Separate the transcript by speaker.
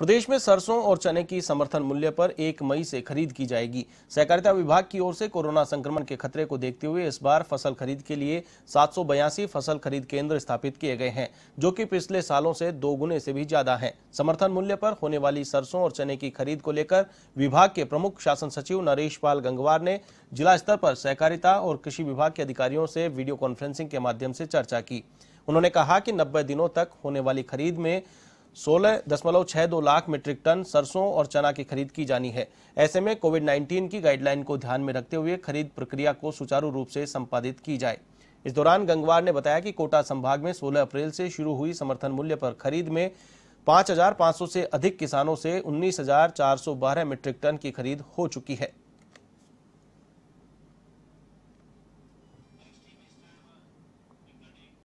Speaker 1: प्रदेश में सरसों और चने की समर्थन मूल्य पर एक मई से खरीद की जाएगी सहकारिता विभाग की ओर से कोरोना संक्रमण के खतरे को देखते हुए इस बार फसल खरीद के लिए सात फसल खरीद केंद्र स्थापित किए गए हैं जो कि पिछले सालों से दो गुने से भी ज्यादा है समर्थन मूल्य पर होने वाली सरसों और चने की खरीद को लेकर विभाग के प्रमुख शासन सचिव नरेश पाल गंगवार ने जिला स्तर पर सहकारिता और कृषि विभाग के अधिकारियों से वीडियो कॉन्फ्रेंसिंग के माध्यम से चर्चा की उन्होंने कहा कि 90 दिनों तक होने वाली खरीद में सोलह दशमलव छह दो लाख मीट्रिक टन सरसों और चना की खरीद की जानी है ऐसे में कोविड 19 की गाइडलाइन को ध्यान में रखते हुए खरीद प्रक्रिया को सुचारू रूप से संपादित की जाए इस दौरान गंगवार ने बताया कि कोटा संभाग में 16 अप्रैल से शुरू हुई समर्थन मूल्य पर खरीद में 5,500 से अधिक किसानों से 19,412 मीट्रिक टन की खरीद हो चुकी है